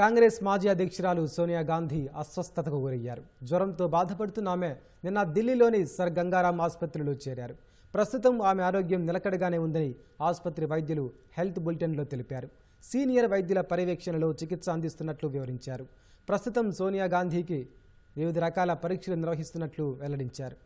కాంగ్రెస్ మాజీ అధ్యక్షురాలు సోనియా గాంధీ అస్వస్థతకు గురయ్యారు జ్వరంతో బాధపడుతున్న ఆమె నిన్న ఢిల్లీలోని సర్ గంగారాం ఆసుపత్రిలో చేరారు ప్రస్తుతం ఆమె ఆరోగ్యం నిలకడగానే ఉందని ఆసుపత్రి వైద్యులు హెల్త్ బులెటిన్లో తెలిపారు సీనియర్ వైద్యుల పర్యవేక్షణలో చికిత్స అందిస్తున్నట్లు వివరించారు ప్రస్తుతం సోనియా గాంధీకి వివిధ రకాల పరీక్షలు నిర్వహిస్తున్నట్లు వెల్లడించారు